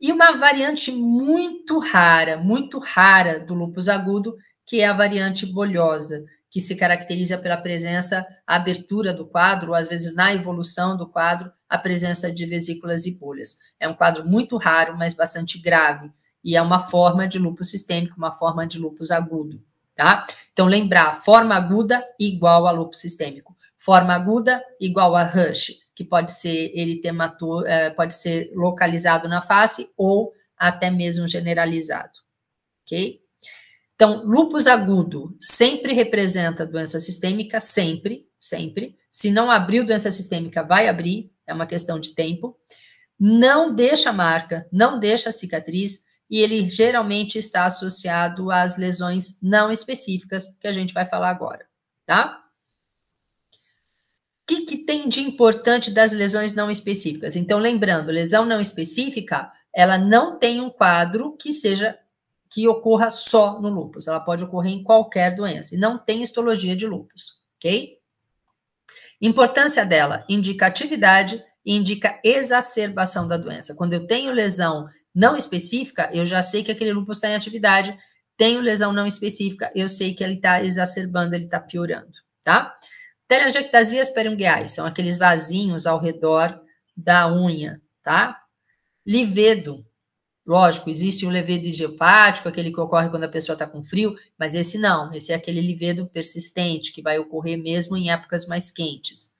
E uma variante muito rara, muito rara do lupus agudo que é a variante bolhosa, que se caracteriza pela presença, a abertura do quadro, ou às vezes na evolução do quadro, a presença de vesículas e bolhas. É um quadro muito raro, mas bastante grave, e é uma forma de lúpus sistêmico, uma forma de lúpus agudo, tá? Então, lembrar, forma aguda igual a lúpus sistêmico. Forma aguda igual a rush, que pode ser eritematoso, é, pode ser localizado na face ou até mesmo generalizado, ok? Então, lupus agudo sempre representa doença sistêmica, sempre, sempre. Se não abriu doença sistêmica, vai abrir, é uma questão de tempo. Não deixa marca, não deixa cicatriz, e ele geralmente está associado às lesões não específicas que a gente vai falar agora, tá? O que, que tem de importante das lesões não específicas? Então, lembrando, lesão não específica, ela não tem um quadro que seja que ocorra só no lúpus, ela pode ocorrer em qualquer doença, e não tem histologia de lúpus, ok? Importância dela, indicatividade e indica exacerbação da doença. Quando eu tenho lesão não específica, eu já sei que aquele lúpus está em atividade, tenho lesão não específica, eu sei que ele está exacerbando, ele está piorando, tá? Telangiectasias peringueais são aqueles vasinhos ao redor da unha, tá? Livedo, Lógico, existe o levedo idiopático, aquele que ocorre quando a pessoa está com frio, mas esse não, esse é aquele levedo persistente, que vai ocorrer mesmo em épocas mais quentes.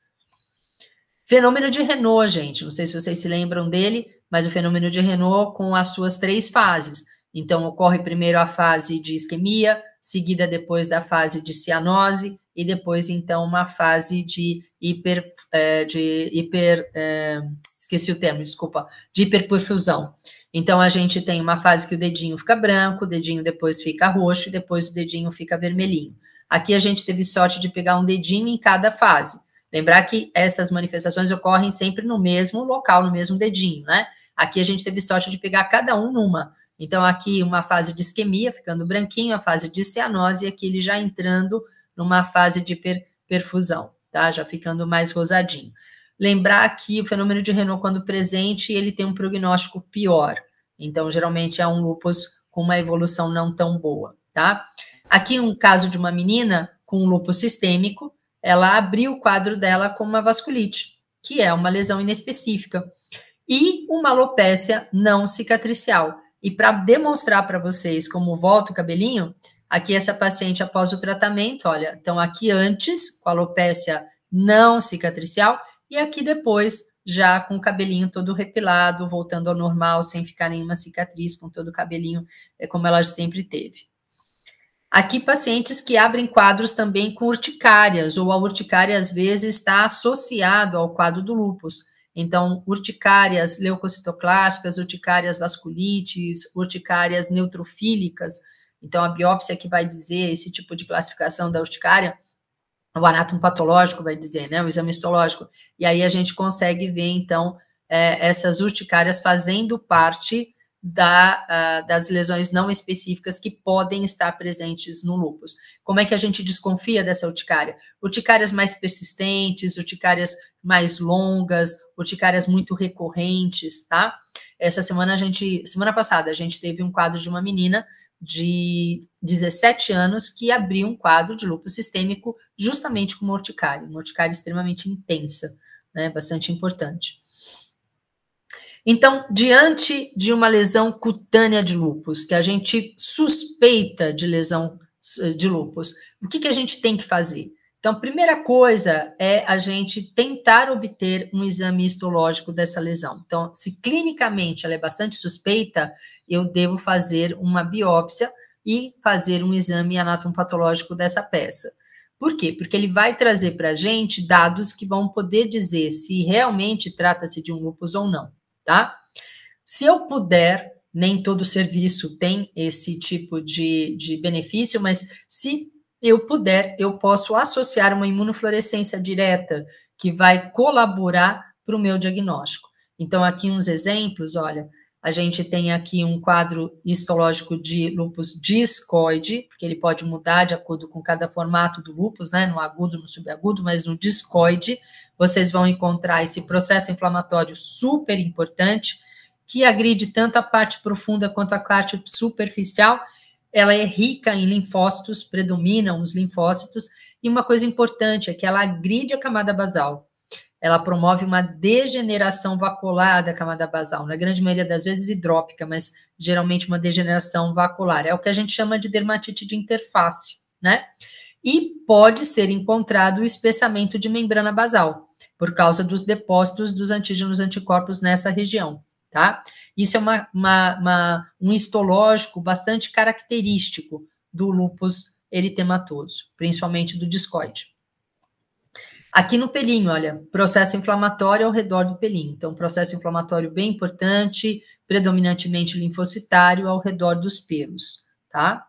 Fenômeno de Renault, gente, não sei se vocês se lembram dele, mas o fenômeno de Renault com as suas três fases. Então, ocorre primeiro a fase de isquemia, seguida depois da fase de cianose, e depois, então, uma fase de hiper. Eh, de hiper eh, esqueci o termo, desculpa, de hiperperfusão. Então a gente tem uma fase que o dedinho fica branco, o dedinho depois fica roxo e depois o dedinho fica vermelhinho. Aqui a gente teve sorte de pegar um dedinho em cada fase. Lembrar que essas manifestações ocorrem sempre no mesmo local, no mesmo dedinho, né? Aqui a gente teve sorte de pegar cada um numa. Então, aqui uma fase de isquemia, ficando branquinho, a fase de cianose, e aqui ele já entrando numa fase de per perfusão, tá? Já ficando mais rosadinho. Lembrar que o fenômeno de Renault, quando presente, ele tem um prognóstico pior. Então, geralmente é um lupus com uma evolução não tão boa, tá? Aqui, um caso de uma menina com um lupus sistêmico, ela abriu o quadro dela com uma vasculite, que é uma lesão inespecífica, e uma alopécia não cicatricial. E para demonstrar para vocês como volta o cabelinho, aqui essa paciente após o tratamento, olha, então aqui antes, com alopecia não cicatricial, e aqui depois, já com o cabelinho todo repilado, voltando ao normal, sem ficar nenhuma cicatriz, com todo o cabelinho é como ela sempre teve. Aqui, pacientes que abrem quadros também com urticárias, ou a urticária às vezes está associado ao quadro do lúpus. Então, urticárias leucocitoclásticas, urticárias vasculites, urticárias neutrofílicas. Então, a biópsia que vai dizer esse tipo de classificação da urticária o anátomo patológico vai dizer, né, o exame histológico. E aí a gente consegue ver, então, é, essas urticárias fazendo parte da, uh, das lesões não específicas que podem estar presentes no lúpus. Como é que a gente desconfia dessa urticária? Urticárias mais persistentes, urticárias mais longas, urticárias muito recorrentes, tá? Essa semana a gente, semana passada, a gente teve um quadro de uma menina de 17 anos que abriu um quadro de lúpus sistêmico justamente com urticária, uma extremamente intensa, né, bastante importante. Então, diante de uma lesão cutânea de lúpus, que a gente suspeita de lesão eh, de lúpus, o que, que a gente tem que fazer? Então, primeira coisa é a gente tentar obter um exame histológico dessa lesão. Então, se clinicamente ela é bastante suspeita, eu devo fazer uma biópsia e fazer um exame anatomopatológico dessa peça. Por quê? Porque ele vai trazer para a gente dados que vão poder dizer se realmente trata-se de um lupus ou não, tá? Se eu puder, nem todo serviço tem esse tipo de, de benefício, mas se eu puder, eu posso associar uma imunofluorescência direta que vai colaborar para o meu diagnóstico. Então, aqui uns exemplos, olha, a gente tem aqui um quadro histológico de lupus discoide, porque ele pode mudar de acordo com cada formato do lupus, né, no agudo, no subagudo, mas no discoide, vocês vão encontrar esse processo inflamatório super importante, que agride tanto a parte profunda quanto a parte superficial, ela é rica em linfócitos, predominam os linfócitos, e uma coisa importante é que ela agride a camada basal. Ela promove uma degeneração vacular da camada basal, na grande maioria das vezes hidrópica, mas geralmente uma degeneração vacular. É o que a gente chama de dermatite de interface, né? E pode ser encontrado o espessamento de membrana basal, por causa dos depósitos dos antígenos anticorpos nessa região, tá? Isso é uma, uma, uma, um histológico bastante característico do lupus eritematoso, principalmente do discoide. Aqui no pelinho, olha, processo inflamatório ao redor do pelinho. Então, processo inflamatório bem importante, predominantemente linfocitário ao redor dos pelos, tá?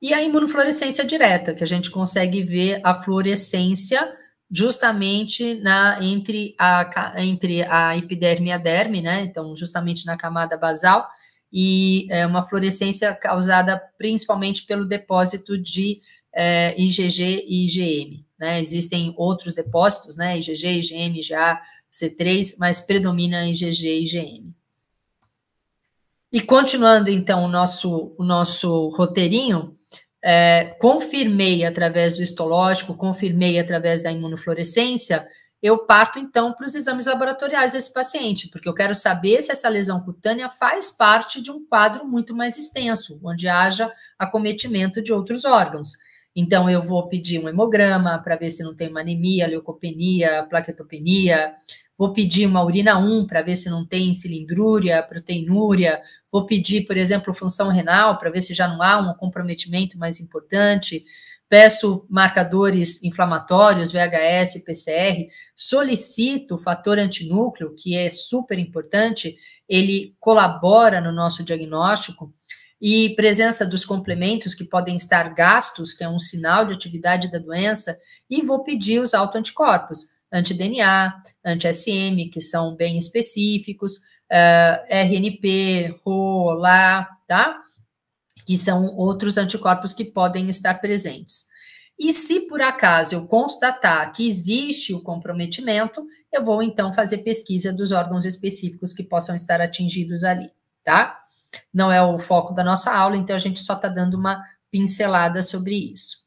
E a imunofluorescência direta, que a gente consegue ver a fluorescência justamente na entre a entre a epiderme e a derme, né? Então, justamente na camada basal e é, uma fluorescência causada principalmente pelo depósito de é, IgG e IgM. Né? Existem outros depósitos, né? IgG, IgM, IgA, C3, mas predomina IgG e IgM. E continuando então o nosso o nosso roteirinho, é, confirmei através do histológico, confirmei através da imunofluorescência, eu parto então para os exames laboratoriais desse paciente, porque eu quero saber se essa lesão cutânea faz parte de um quadro muito mais extenso, onde haja acometimento de outros órgãos. Então, eu vou pedir um hemograma para ver se não tem uma anemia, leucopenia, plaquetopenia, vou pedir uma urina 1 para ver se não tem cilindrúria, proteinúria, vou pedir, por exemplo, função renal para ver se já não há um comprometimento mais importante, peço marcadores inflamatórios, VHS, PCR, solicito o fator antinúcleo, que é super importante, ele colabora no nosso diagnóstico, e presença dos complementos que podem estar gastos, que é um sinal de atividade da doença, e vou pedir os autoanticorpos anti-DNA, anti-SM, que são bem específicos, uh, eh, RNP, RO, LA, tá? Que são outros anticorpos que podem estar presentes. E se por acaso eu constatar que existe o comprometimento, eu vou então fazer pesquisa dos órgãos específicos que possam estar atingidos ali, tá? Não é o foco da nossa aula, então a gente só está dando uma pincelada sobre isso.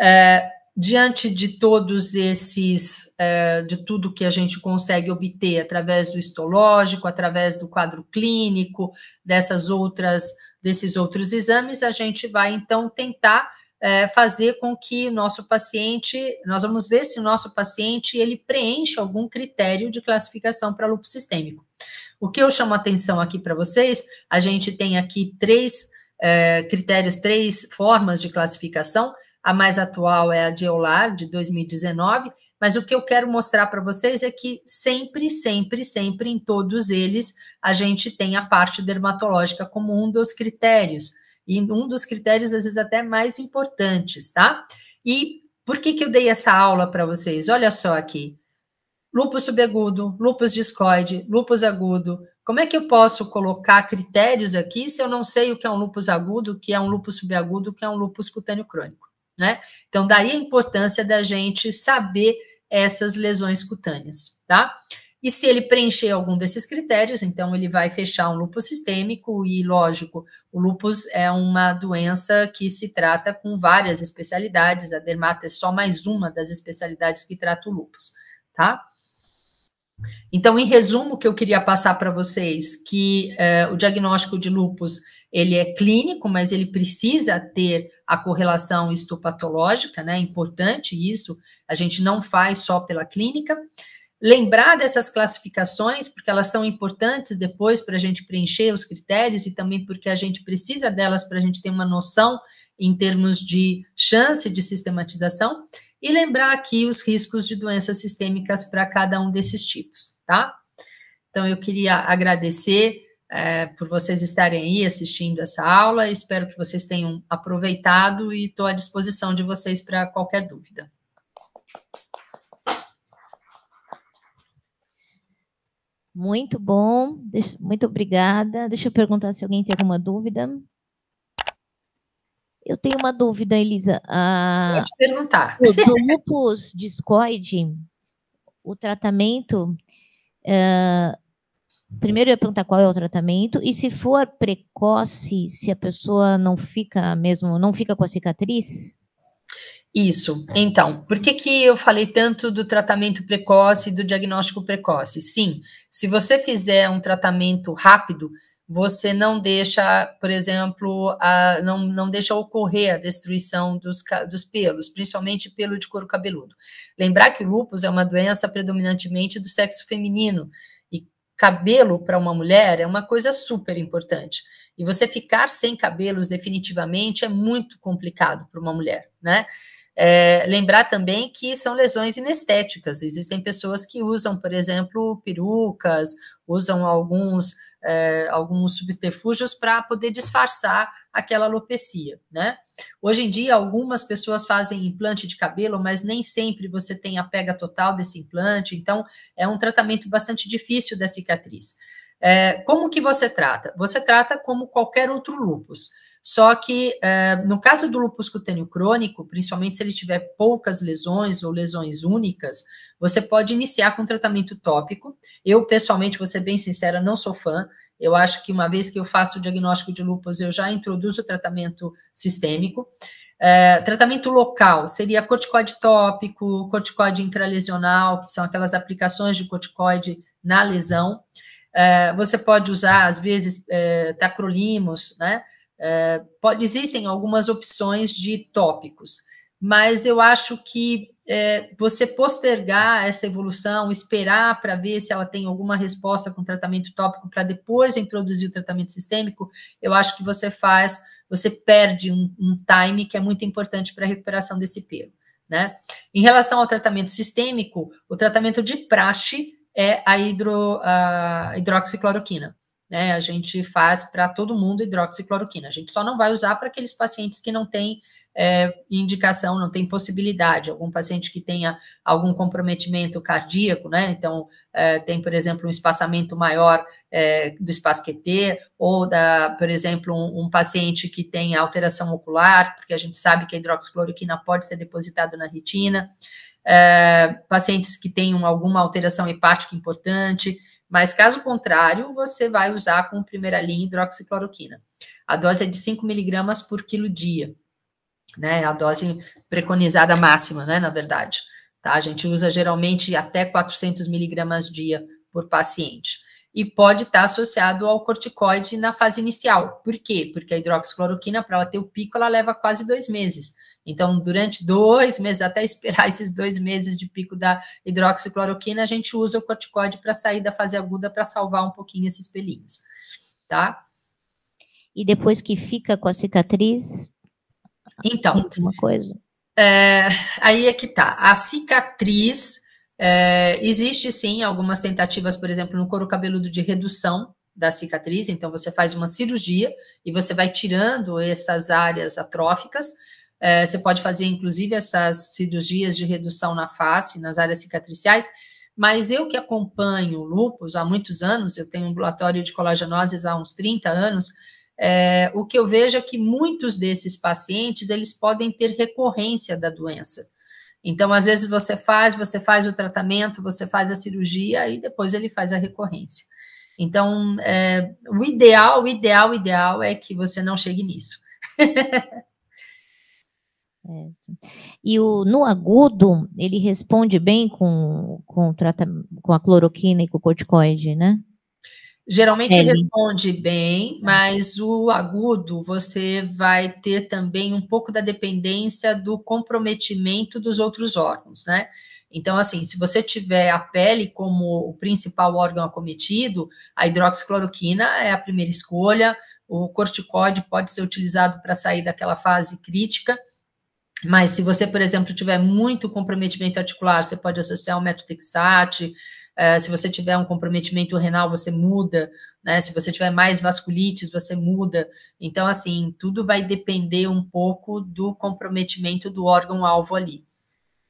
Eh, diante de todos esses, é, de tudo que a gente consegue obter através do histológico, através do quadro clínico, dessas outras, desses outros exames, a gente vai então tentar é, fazer com que nosso paciente, nós vamos ver se o nosso paciente ele preenche algum critério de classificação para lúpus sistêmico. O que eu chamo a atenção aqui para vocês, a gente tem aqui três é, critérios, três formas de classificação a mais atual é a de Eular, de 2019, mas o que eu quero mostrar para vocês é que sempre, sempre, sempre em todos eles a gente tem a parte dermatológica como um dos critérios, e um dos critérios às vezes até mais importantes, tá? E por que, que eu dei essa aula para vocês? Olha só aqui. Lupus subagudo, lupus discoide, lupus agudo. Como é que eu posso colocar critérios aqui se eu não sei o que é um lupus agudo, o que é um lupus subagudo, o que é um lupus cutâneo crônico? né? Então, daí a importância da gente saber essas lesões cutâneas, tá? E se ele preencher algum desses critérios, então ele vai fechar um lúpus sistêmico e, lógico, o lúpus é uma doença que se trata com várias especialidades, a dermata é só mais uma das especialidades que trata o lúpus, tá? Então, em resumo, o que eu queria passar para vocês, que é, o diagnóstico de lupus, ele é clínico, mas ele precisa ter a correlação histopatológica, né? É importante isso, a gente não faz só pela clínica. Lembrar dessas classificações, porque elas são importantes depois para a gente preencher os critérios e também porque a gente precisa delas para a gente ter uma noção em termos de chance de sistematização e lembrar aqui os riscos de doenças sistêmicas para cada um desses tipos, tá? Então, eu queria agradecer é, por vocês estarem aí assistindo essa aula, espero que vocês tenham aproveitado e estou à disposição de vocês para qualquer dúvida. Muito bom, muito obrigada. Deixa eu perguntar se alguém tem alguma dúvida. Eu tenho uma dúvida, Elisa. Ah, Vou perguntar. O lupus discoide, o tratamento. Uh, primeiro eu ia perguntar qual é o tratamento, e se for precoce, se a pessoa não fica mesmo, não fica com a cicatriz? Isso. Então, por que, que eu falei tanto do tratamento precoce e do diagnóstico precoce? Sim, se você fizer um tratamento rápido, você não deixa, por exemplo, a, não, não deixa ocorrer a destruição dos, dos pelos, principalmente pelo de couro cabeludo. Lembrar que o lúpus é uma doença predominantemente do sexo feminino, e cabelo para uma mulher é uma coisa super importante. E você ficar sem cabelos definitivamente é muito complicado para uma mulher, né? É, lembrar também que são lesões inestéticas. Existem pessoas que usam, por exemplo, perucas, usam alguns, é, alguns subterfúgios para poder disfarçar aquela alopecia, né? Hoje em dia, algumas pessoas fazem implante de cabelo, mas nem sempre você tem a pega total desse implante, então é um tratamento bastante difícil da cicatriz. É, como que você trata? Você trata como qualquer outro lupus só que, é, no caso do lupus cutâneo crônico, principalmente se ele tiver poucas lesões ou lesões únicas, você pode iniciar com tratamento tópico. Eu, pessoalmente, vou ser bem sincera, não sou fã. Eu acho que uma vez que eu faço o diagnóstico de lupus, eu já introduzo o tratamento sistêmico. É, tratamento local seria corticoide tópico, corticoide intralesional, que são aquelas aplicações de corticoide na lesão. É, você pode usar, às vezes, é, né? Eh, pode, existem algumas opções de tópicos, mas eu acho que é, você postergar essa evolução, esperar para ver se ela tem alguma resposta com tratamento tópico para depois introduzir o tratamento sistêmico, eu acho que você faz, você perde um, um time que é muito importante para a recuperação desse pelo. Né? Em relação ao tratamento sistêmico, o tratamento de praxe é a, hidro, a hidroxicloroquina né? A gente faz para todo mundo hidroxicloroquina. A gente só não vai usar para aqueles pacientes que não têm é, indicação, não tem possibilidade. Algum paciente que tenha algum comprometimento cardíaco, né? Então, é, tem, por exemplo, um espaçamento maior é, do espaço QT, ou, da, por exemplo, um, um, paciente que tem alteração ocular, porque a gente sabe que a hidroxicloroquina pode ser depositada na retina. É, pacientes que tenham alguma alteração hepática importante, mas caso contrário, você vai usar com primeira linha hidroxicloroquina. A dose é de 5 miligramas por quilo dia, né? A dose preconizada máxima, né? Na verdade, tá? A gente usa geralmente até 400 miligramas dia por paciente. E pode estar associado ao corticoide na fase inicial. Por quê? Porque a hidroxicloroquina, para ela ter o pico, ela leva quase dois meses. Então, durante dois meses, até esperar esses dois meses de pico da hidroxicloroquina, a gente usa o corticóide para sair da fase aguda para salvar um pouquinho esses pelinhos, tá? E depois que fica com a cicatriz, então, uma coisa. É, aí é que tá. A cicatriz é, existe sim algumas tentativas, por exemplo, no couro cabeludo de redução da cicatriz. Então, você faz uma cirurgia e você vai tirando essas áreas atróficas é, você pode fazer, inclusive, essas cirurgias de redução na face, nas áreas cicatriciais. Mas eu que acompanho lúpus há muitos anos, eu tenho um ambulatório de colagenoses há uns 30 anos, é, o que eu vejo é que muitos desses pacientes, eles podem ter recorrência da doença. Então, às vezes você faz, você faz o tratamento, você faz a cirurgia e depois ele faz a recorrência. Então, é, o ideal, o ideal, o ideal é que você não chegue nisso. Certo. E o, no agudo, ele responde bem com, com, com a cloroquina e com o corticoide, né? Geralmente é. responde bem, mas o agudo você vai ter também um pouco da dependência do comprometimento dos outros órgãos, né? Então, assim, se você tiver a pele como o principal órgão acometido, a hidroxicloroquina é a primeira escolha, o corticoide pode ser utilizado para sair daquela fase crítica, mas se você, por exemplo, tiver muito comprometimento articular, você pode associar o método é, se você tiver um comprometimento renal, você muda. Né? Se você tiver mais vasculites, você muda. Então, assim, tudo vai depender um pouco do comprometimento do órgão-alvo ali,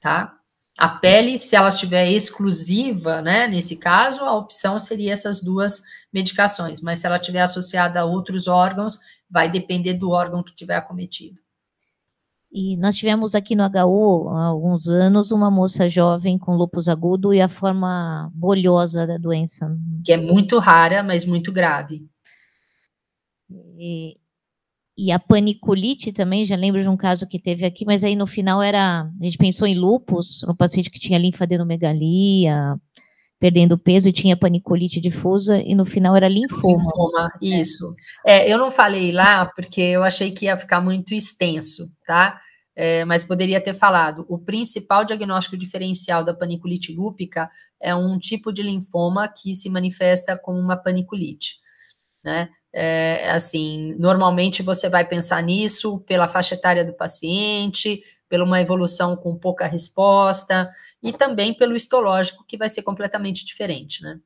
tá? A pele, se ela estiver exclusiva, né, nesse caso, a opção seria essas duas medicações. Mas se ela estiver associada a outros órgãos, vai depender do órgão que tiver acometido. E nós tivemos aqui no HU há alguns anos uma moça jovem com lupus agudo e a forma bolhosa da doença. Que é muito rara, mas muito grave. E, e a paniculite também, já lembro de um caso que teve aqui, mas aí no final era. A gente pensou em lupus, um paciente que tinha linfadenomegalia, perdendo peso e tinha panicolite difusa e no final era linfoma. Linfoma, isso. É, eu não falei lá porque eu achei que ia ficar muito extenso, tá? É, mas poderia ter falado. O principal diagnóstico diferencial da paniculite lúpica é um tipo de linfoma que se manifesta como uma paniculite, né? É, assim, normalmente você vai pensar nisso pela faixa etária do paciente, pela uma evolução com pouca resposta, e também pelo histológico, que vai ser completamente diferente, né?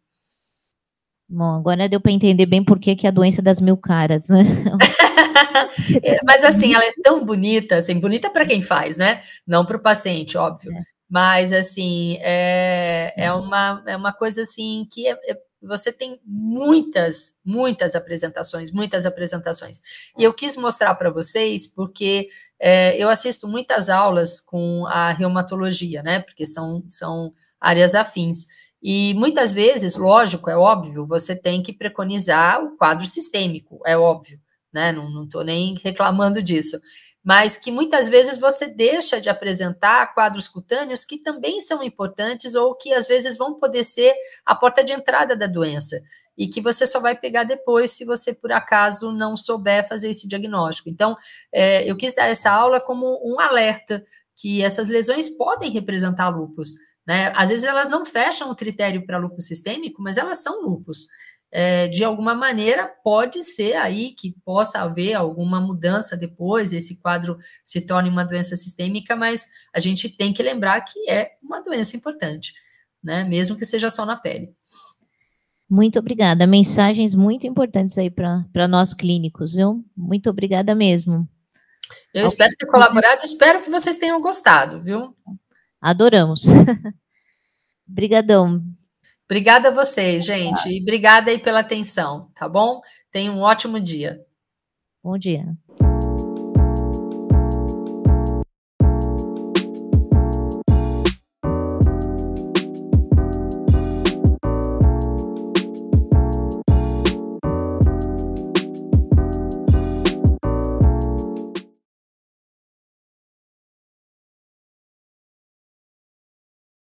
Bom, agora deu para entender bem por que, é a doença das mil caras, né? é, mas assim, ela é tão bonita, assim, bonita para quem faz, né? Não para o paciente, óbvio. É. Mas assim, é, é, uhum. uma, é uma coisa assim que é, é você tem muitas, muitas apresentações, muitas apresentações. E eu quis mostrar para vocês porque é, eu assisto muitas aulas com a reumatologia, né? Porque são, são áreas afins. E muitas vezes, lógico, é óbvio, você tem que preconizar o quadro sistêmico, é óbvio, né? Não estou nem reclamando disso mas que muitas vezes você deixa de apresentar quadros cutâneos que também são importantes ou que às vezes vão poder ser a porta de entrada da doença e que você só vai pegar depois se você por acaso não souber fazer esse diagnóstico. Então, é, eu quis dar essa aula como um alerta que essas lesões podem representar lupus. Né? Às vezes elas não fecham o critério para lupus sistêmico, mas elas são lupus é, de alguma maneira, pode ser aí que possa haver alguma mudança depois, esse quadro se torne uma doença sistêmica, mas a gente tem que lembrar que é uma doença importante, né? Mesmo que seja só na pele. Muito obrigada. Mensagens muito importantes aí para nós clínicos, viu? Muito obrigada mesmo. Eu Ao espero ter colaborado, você... espero que vocês tenham gostado, viu? Adoramos. Obrigadão. Obrigada a vocês, gente. E obrigada aí pela atenção, tá bom? Tenham um ótimo dia. Bom dia.